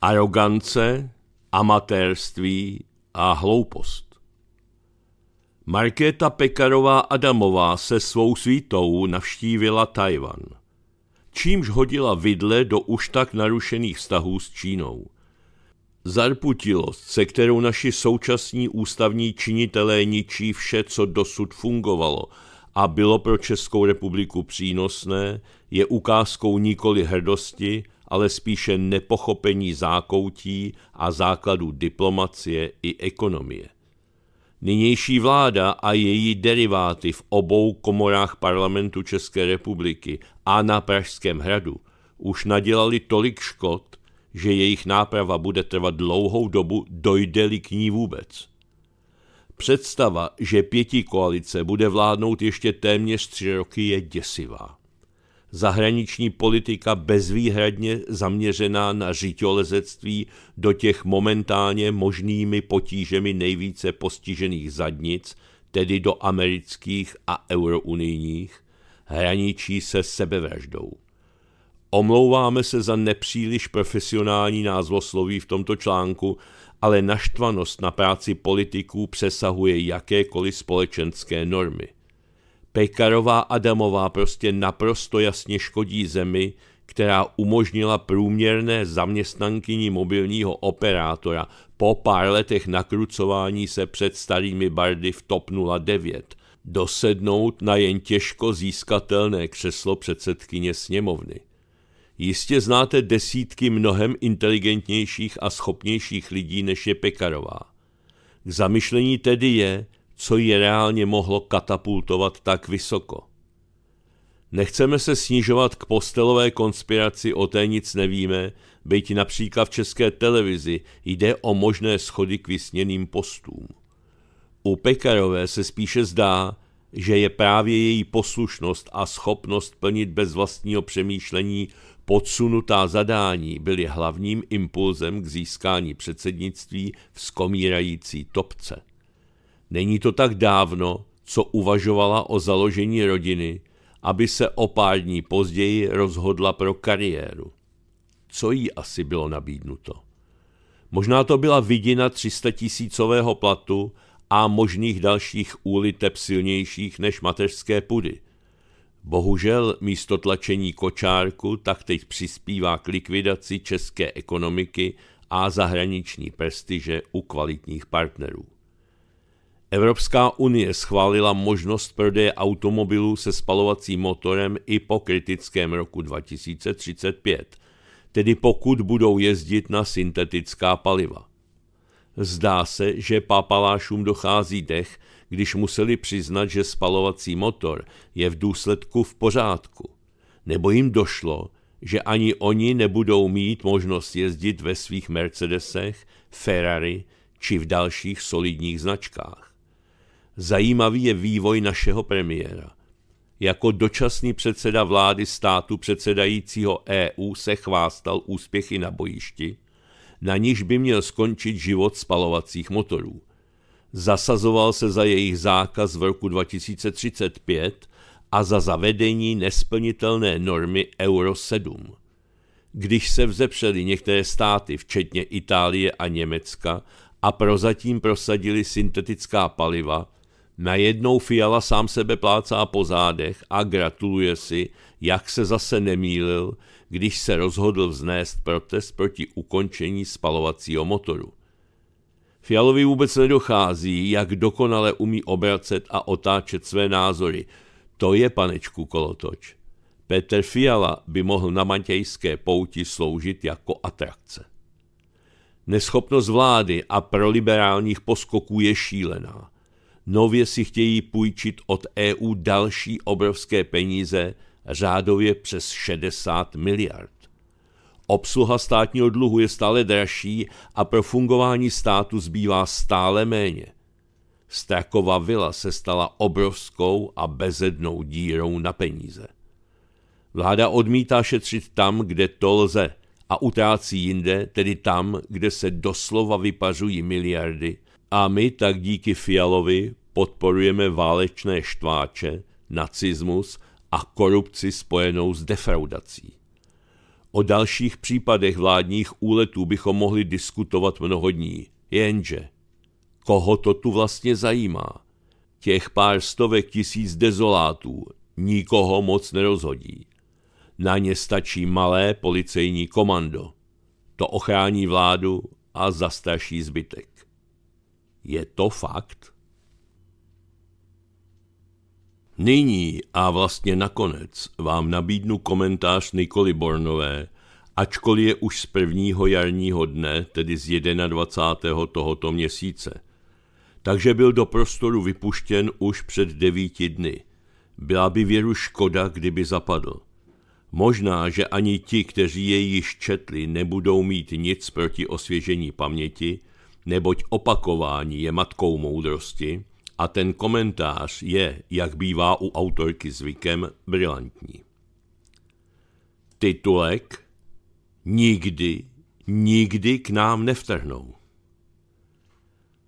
S1: Arogance, amatérství a hloupost. Markéta Pekarová Adamová se svou svítou navštívila Tajvan, čímž hodila vidle do už tak narušených vztahů s Čínou. Zarputilost, se kterou naši současní ústavní činitelé ničí vše, co dosud fungovalo a bylo pro Českou republiku přínosné, je ukázkou nikoli hrdosti, ale spíše nepochopení zákoutí a základů diplomacie i ekonomie. Nynější vláda a její deriváty v obou komorách parlamentu České republiky a na Pražském hradu už nadělali tolik škod, že jejich náprava bude trvat dlouhou dobu, dojde-li k ní vůbec. Představa, že pěti koalice bude vládnout ještě téměř tři roky, je děsivá. Zahraniční politika bezvýhradně zaměřená na řiťolezectví do těch momentálně možnými potížemi nejvíce postižených zadnic, tedy do amerických a eurounijních, hraničí se sebevraždou. Omlouváme se za nepříliš profesionální názvosloví v tomto článku, ale naštvanost na práci politiků přesahuje jakékoliv společenské normy. Pekarová Adamová prostě naprosto jasně škodí zemi, která umožnila průměrné zaměstnankyni mobilního operátora po pár letech nakrucování se před starými bardy v TOP 09 dosednout na jen těžko získatelné křeslo předsedkyně sněmovny. Jistě znáte desítky mnohem inteligentnějších a schopnějších lidí, než je Pekarová. K zamyšlení tedy je, co ji reálně mohlo katapultovat tak vysoko. Nechceme se snižovat k postelové konspiraci, o té nic nevíme, byť například v české televizi jde o možné schody k vysněným postům. U Pekarové se spíše zdá, že je právě její poslušnost a schopnost plnit bez vlastního přemýšlení Podsunutá zadání byly hlavním impulzem k získání předsednictví v skomírající topce. Není to tak dávno, co uvažovala o založení rodiny, aby se o pár dní později rozhodla pro kariéru. Co jí asi bylo nabídnuto? Možná to byla vidina 300 tisícového platu a možných dalších úliteb silnějších než mateřské pudy. Bohužel místo tlačení kočárku tak teď přispívá k likvidaci české ekonomiky a zahraniční prestiže u kvalitních partnerů. Evropská unie schválila možnost prodeje automobilů se spalovacím motorem i po kritickém roku 2035, tedy pokud budou jezdit na syntetická paliva. Zdá se, že papalášům dochází dech, když museli přiznat, že spalovací motor je v důsledku v pořádku. Nebo jim došlo, že ani oni nebudou mít možnost jezdit ve svých Mercedesech, Ferrari či v dalších solidních značkách. Zajímavý je vývoj našeho premiéra. Jako dočasný předseda vlády státu předsedajícího EU se chvástal úspěchy na bojišti, na níž by měl skončit život spalovacích motorů – Zasazoval se za jejich zákaz v roku 2035 a za zavedení nesplnitelné normy Euro 7. Když se vzepřeli některé státy, včetně Itálie a Německa, a prozatím prosadili syntetická paliva, najednou Fiala sám sebe plácá po zádech a gratuluje si, jak se zase nemýlil, když se rozhodl vznést protest proti ukončení spalovacího motoru. Fialovi vůbec nedochází, jak dokonale umí obracet a otáčet své názory. To je, panečku, kolotoč. Petr Fiala by mohl na matějské pouti sloužit jako atrakce. Neschopnost vlády a proliberálních poskoků je šílená. Nově si chtějí půjčit od EU další obrovské peníze, řádově přes 60 miliard. Obsluha státního dluhu je stále dražší a pro fungování státu zbývá stále méně. Strakova vila se stala obrovskou a bezednou dírou na peníze. Vláda odmítá šetřit tam, kde to lze a utrácí jinde, tedy tam, kde se doslova vypařují miliardy a my tak díky Fialovi podporujeme válečné štváče, nacismus a korupci spojenou s defraudací. O dalších případech vládních úletů bychom mohli diskutovat mnoho dní. Jenže, koho to tu vlastně zajímá? Těch pár stovek tisíc dezolátů nikoho moc nerozhodí. Na ně stačí malé policejní komando. To ochrání vládu a zastraší zbytek. Je to fakt? Nyní a vlastně nakonec vám nabídnu komentář Nikoli Bornové, ačkoliv je už z prvního jarního dne, tedy z 21. tohoto měsíce. Takže byl do prostoru vypuštěn už před devíti dny. Byla by věru škoda, kdyby zapadl. Možná, že ani ti, kteří jej již četli, nebudou mít nic proti osvěžení paměti, neboť opakování je matkou moudrosti, a ten komentář je, jak bývá u autorky zvykem, brilantní. Titulek Nikdy, nikdy k nám nevtrhnou.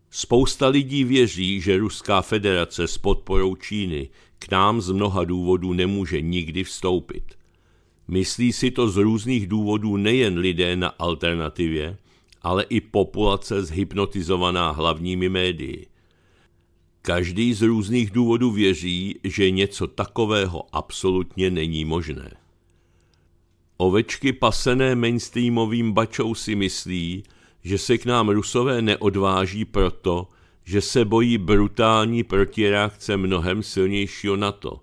S1: Spousta lidí věří, že Ruská federace s podporou Číny k nám z mnoha důvodů nemůže nikdy vstoupit. Myslí si to z různých důvodů nejen lidé na alternativě, ale i populace zhypnotizovaná hlavními médii – Každý z různých důvodů věří, že něco takového absolutně není možné. Ovečky pasené mainstreamovým bačou si myslí, že se k nám rusové neodváží proto, že se bojí brutální protireakce mnohem silnějšího NATO.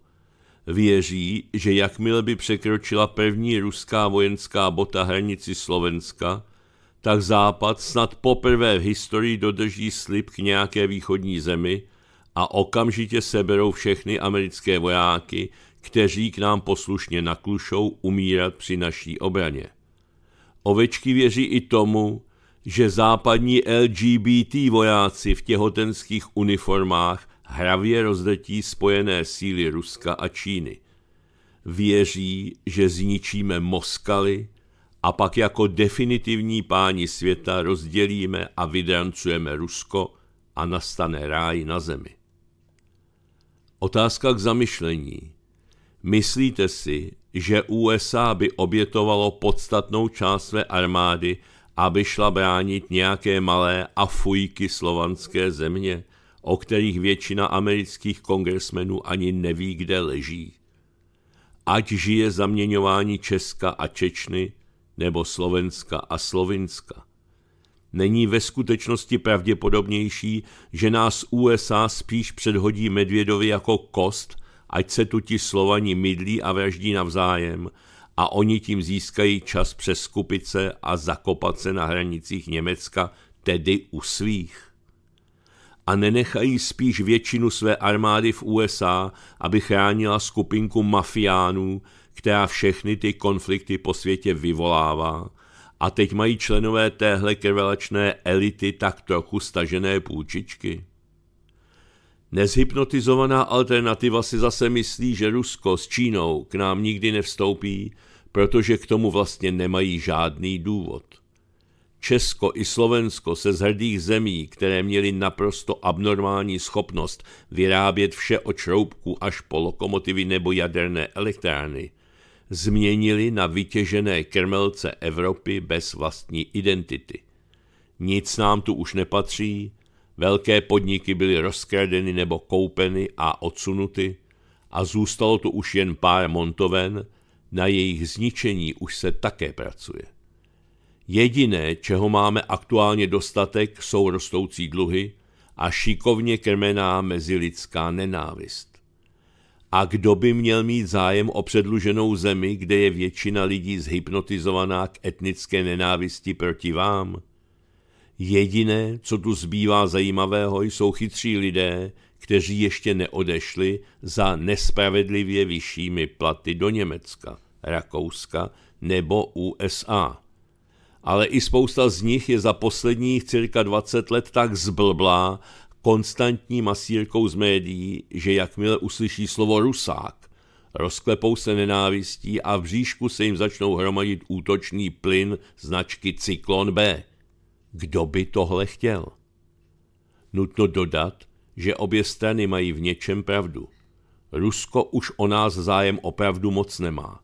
S1: Věří, že jakmile by překročila první ruská vojenská bota hranici Slovenska, tak Západ snad poprvé v historii dodrží slib k nějaké východní zemi, a okamžitě seberou všechny americké vojáky, kteří k nám poslušně naklušou umírat při naší obraně. Ovečky věří i tomu, že západní LGBT vojáci v těhotenských uniformách hravě rozdrtí spojené síly Ruska a Číny. Věří, že zničíme Moskaly a pak jako definitivní páni světa rozdělíme a vydrancujeme Rusko a nastane ráj na zemi. Otázka k zamyšlení. Myslíte si, že USA by obětovalo podstatnou část své armády, aby šla bránit nějaké malé a fujky slovanské země, o kterých většina amerických kongresmenů ani neví, kde leží? Ať žije zaměňování Česka a Čečny, nebo Slovenska a Slovinska. Není ve skutečnosti pravděpodobnější, že nás USA spíš předhodí Medvědovi jako kost, ať se tu ti Slovani mydlí a vraždí navzájem, a oni tím získají čas přeskupit se a zakopat se na hranicích Německa, tedy u svých. A nenechají spíš většinu své armády v USA, aby chránila skupinku mafiánů, která všechny ty konflikty po světě vyvolává, a teď mají členové téhle krvelačné elity tak trochu stažené půlčičky. Nezhypnotizovaná alternativa si zase myslí, že Rusko s Čínou k nám nikdy nevstoupí, protože k tomu vlastně nemají žádný důvod. Česko i Slovensko se z hrdých zemí, které měly naprosto abnormální schopnost vyrábět vše od šroubku až po lokomotivy nebo jaderné elektrárny – změnili na vytěžené krmelce Evropy bez vlastní identity. Nic nám tu už nepatří, velké podniky byly rozkradeny nebo koupeny a odsunuty a zůstalo tu už jen pár montoven, na jejich zničení už se také pracuje. Jediné, čeho máme aktuálně dostatek, jsou rostoucí dluhy a šikovně krmená mezilidská nenávist. A kdo by měl mít zájem o předluženou zemi, kde je většina lidí zhypnotizovaná k etnické nenávisti proti vám? Jediné, co tu zbývá zajímavého, jsou chytří lidé, kteří ještě neodešli za nespravedlivě vyššími platy do Německa, Rakouska nebo USA. Ale i spousta z nich je za posledních cirka 20 let tak zblblá, konstantní masírkou z médií, že jakmile uslyší slovo rusák, rozklepou se nenávistí a v bříšku se jim začnou hromadit útočný plyn značky Cyklon B. Kdo by tohle chtěl? Nutno dodat, že obě strany mají v něčem pravdu. Rusko už o nás zájem opravdu moc nemá.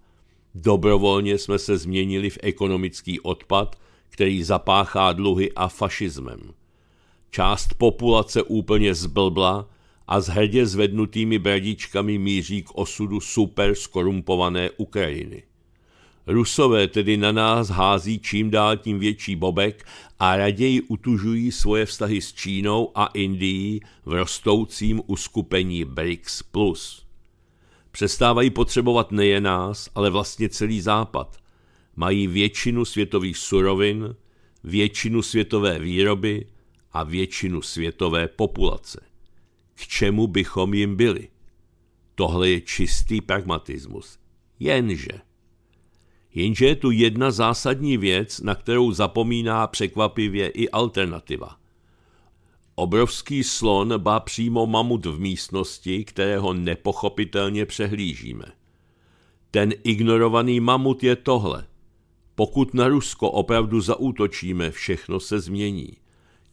S1: Dobrovolně jsme se změnili v ekonomický odpad, který zapáchá dluhy a fašismem. Část populace úplně zblbla a s hrdě zvednutými bradičkami míří k osudu super skorumpované Ukrajiny. Rusové tedy na nás hází čím dál tím větší bobek a raději utužují svoje vztahy s Čínou a Indií v rostoucím uskupení BRICS+. Přestávají potřebovat nejen nás, ale vlastně celý Západ. Mají většinu světových surovin, většinu světové výroby, a většinu světové populace. K čemu bychom jim byli? Tohle je čistý pragmatismus. Jenže. Jenže je tu jedna zásadní věc, na kterou zapomíná překvapivě i alternativa. Obrovský slon, bá přímo mamut v místnosti, kterého nepochopitelně přehlížíme. Ten ignorovaný mamut je tohle. Pokud na Rusko opravdu zaútočíme, všechno se změní.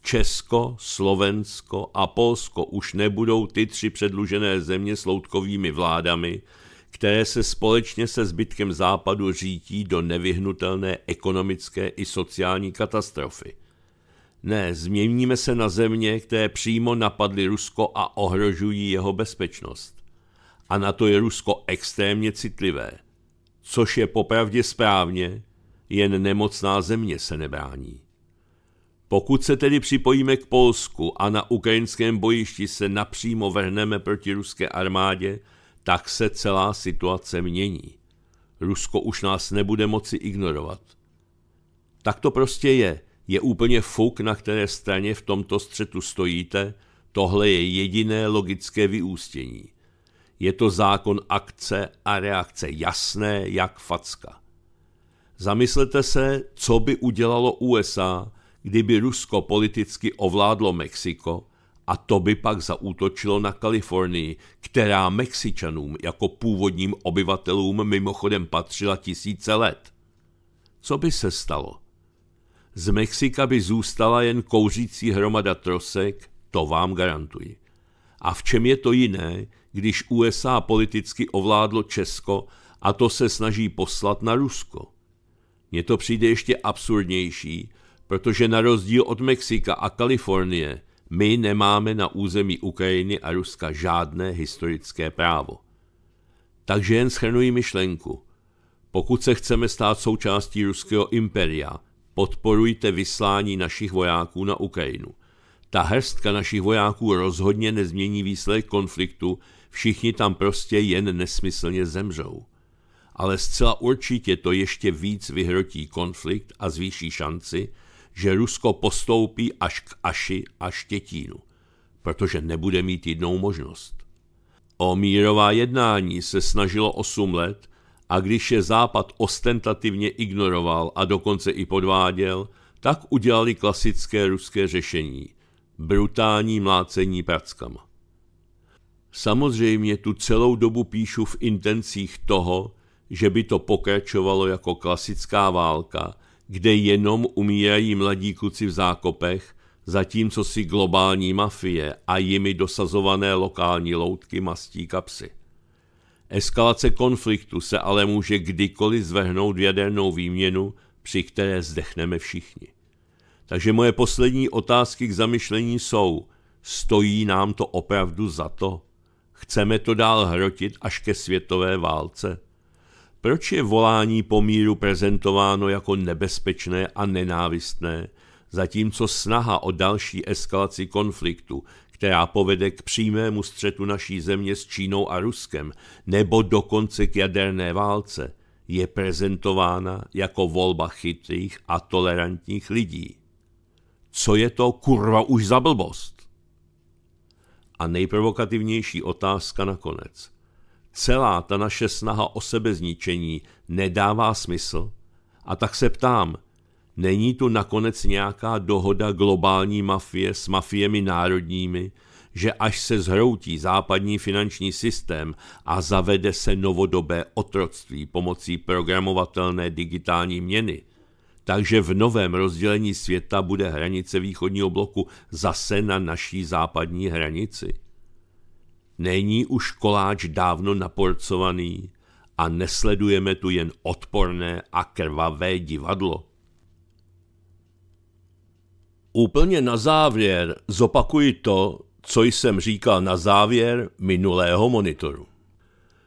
S1: Česko, Slovensko a Polsko už nebudou ty tři předlužené země s loutkovými vládami, které se společně se zbytkem západu řítí do nevyhnutelné ekonomické i sociální katastrofy. Ne, změníme se na země, které přímo napadly Rusko a ohrožují jeho bezpečnost. A na to je Rusko extrémně citlivé. Což je popravdě správně, jen nemocná země se nebrání. Pokud se tedy připojíme k Polsku a na ukrajinském bojišti se napřímo vrhneme proti ruské armádě, tak se celá situace mění. Rusko už nás nebude moci ignorovat. Tak to prostě je. Je úplně fuk, na které straně v tomto střetu stojíte, tohle je jediné logické vyústění. Je to zákon akce a reakce, jasné jak facka. Zamyslete se, co by udělalo USA, kdyby Rusko politicky ovládlo Mexiko a to by pak zaútočilo na Kalifornii, která Mexičanům jako původním obyvatelům mimochodem patřila tisíce let. Co by se stalo? Z Mexika by zůstala jen kouřící hromada trosek, to vám garantuji. A v čem je to jiné, když USA politicky ovládlo Česko a to se snaží poslat na Rusko? Mně to přijde ještě absurdnější, protože na rozdíl od Mexika a Kalifornie my nemáme na území Ukrajiny a Ruska žádné historické právo. Takže jen schrnuji myšlenku. Pokud se chceme stát součástí ruského imperia, podporujte vyslání našich vojáků na Ukrajinu. Ta hrstka našich vojáků rozhodně nezmění výsledek konfliktu, všichni tam prostě jen nesmyslně zemřou. Ale zcela určitě to ještě víc vyhrotí konflikt a zvýší šanci, že Rusko postoupí až k Aši a Štětínu, protože nebude mít jednou možnost. O mírová jednání se snažilo 8 let a když je Západ ostentativně ignoroval a dokonce i podváděl, tak udělali klasické ruské řešení – brutální mlácení prackama. Samozřejmě tu celou dobu píšu v intencích toho, že by to pokračovalo jako klasická válka – kde jenom umírají mladí kluci v zákopech, zatímco si globální mafie a jimi dosazované lokální loutky mastí kapsy. Eskalace konfliktu se ale může kdykoliv zvehnout v jadernou výměnu, při které zdechneme všichni. Takže moje poslední otázky k zamyšlení jsou, stojí nám to opravdu za to? Chceme to dál hrotit až ke světové válce? Proč je volání po míru prezentováno jako nebezpečné a nenávistné, zatímco snaha o další eskalaci konfliktu, která povede k přímému střetu naší země s Čínou a Ruskem, nebo dokonce k jaderné válce, je prezentována jako volba chytrých a tolerantních lidí. Co je to kurva už za blbost? A nejprovokativnější otázka nakonec celá ta naše snaha o sebezničení nedává smysl? A tak se ptám, není tu nakonec nějaká dohoda globální mafie s mafiemi národními, že až se zhroutí západní finanční systém a zavede se novodobé otroctví pomocí programovatelné digitální měny, takže v novém rozdělení světa bude hranice východního bloku zase na naší západní hranici. Není už koláč dávno naporcovaný a nesledujeme tu jen odporné a krvavé divadlo. Úplně na závěr zopakuji to, co jsem říkal na závěr minulého monitoru.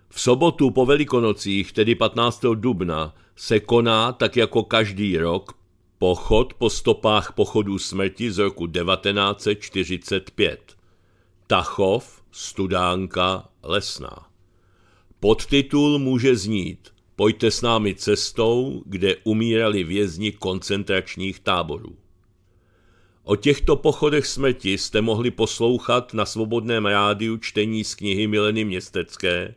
S1: V sobotu po Velikonocích, tedy 15. dubna, se koná, tak jako každý rok, pochod po stopách pochodů smrti z roku 1945. Tachov, Studánka, Lesná. Podtitul může znít Pojďte s námi cestou, kde umírali vězni koncentračních táborů. O těchto pochodech smrti jste mohli poslouchat na svobodném rádiu čtení z knihy Mileny Městecké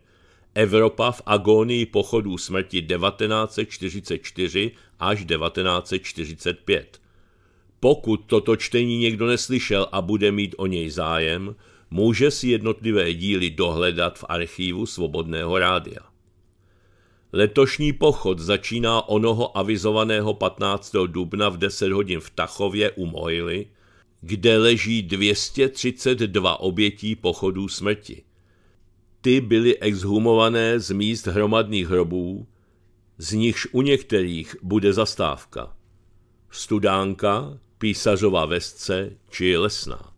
S1: Evropa v agónii pochodů smrti 1944 až 1945. Pokud toto čtení někdo neslyšel a bude mít o něj zájem, může si jednotlivé díly dohledat v archívu Svobodného rádia. Letošní pochod začíná onoho avizovaného 15. dubna v 10 hodin v Tachově u Mojily, kde leží 232 obětí pochodů smrti. Ty byly exhumované z míst hromadných hrobů, z nichž u některých bude zastávka. Studánka, písařová vesce či Lesná.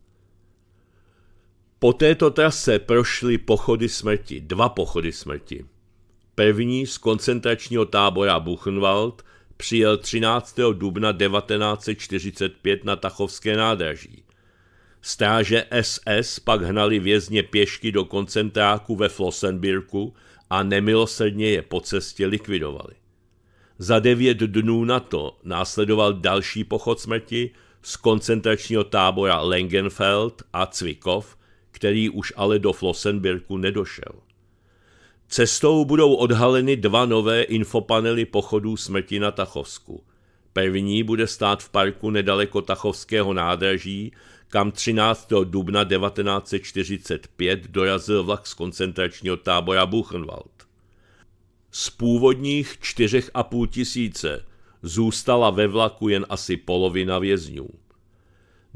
S1: Po této trase prošly pochody smrti, dva pochody smrti. První z koncentračního tábora Buchenwald přijel 13. dubna 1945 na Tachovské nádraží. Stráže SS pak hnali vězně pěšky do koncentráku ve Flossenbirku a nemilosrdně je po cestě likvidovali. Za devět dnů na to následoval další pochod smrti z koncentračního tábora Lengenfeld a Cvikov – který už ale do Flossenbirku nedošel. Cestou budou odhaleny dva nové infopanely pochodů smrti na Tachovsku. První bude stát v parku nedaleko Tachovského nádraží, kam 13. dubna 1945 dorazil vlak z koncentračního tábora Buchenwald. Z původních 4,5 tisíce zůstala ve vlaku jen asi polovina vězňů.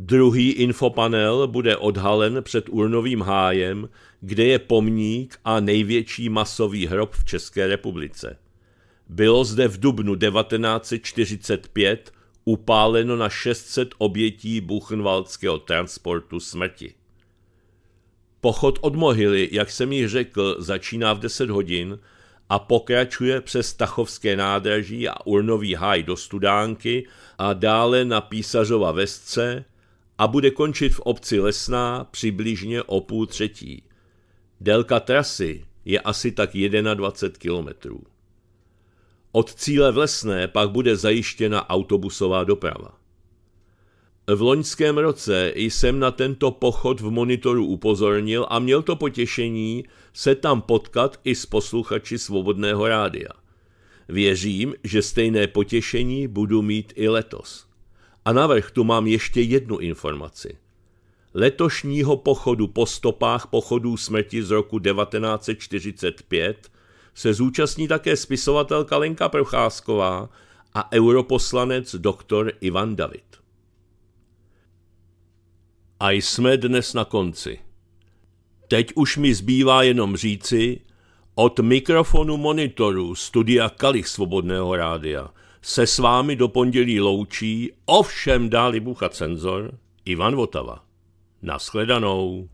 S1: Druhý infopanel bude odhalen před urnovým hájem, kde je pomník a největší masový hrob v České republice. Bylo zde v dubnu 1945 upáleno na 600 obětí buchenwaldského transportu smrti. Pochod od mohyly, jak jsem již řekl, začíná v 10 hodin a pokračuje přes Tachovské nádraží a Urnový háj do Studánky a dále na Písařova vesce, a bude končit v obci Lesná přibližně o půl třetí. Délka trasy je asi tak 21 kilometrů. Od cíle v Lesné pak bude zajištěna autobusová doprava. V loňském roce jsem na tento pochod v monitoru upozornil a měl to potěšení se tam potkat i s posluchači Svobodného rádia. Věřím, že stejné potěšení budu mít i letos. A navrh tu mám ještě jednu informaci. Letošního pochodu po stopách pochodů smrti z roku 1945 se zúčastní také spisovatelka Lenka Procházková a europoslanec doktor Ivan David. A jsme dnes na konci. Teď už mi zbývá jenom říci, od mikrofonu monitoru studia Kalich Svobodného rádia se s vámi do pondělí loučí, ovšem dáli bucha cenzor, Ivan Votava. Naschledanou.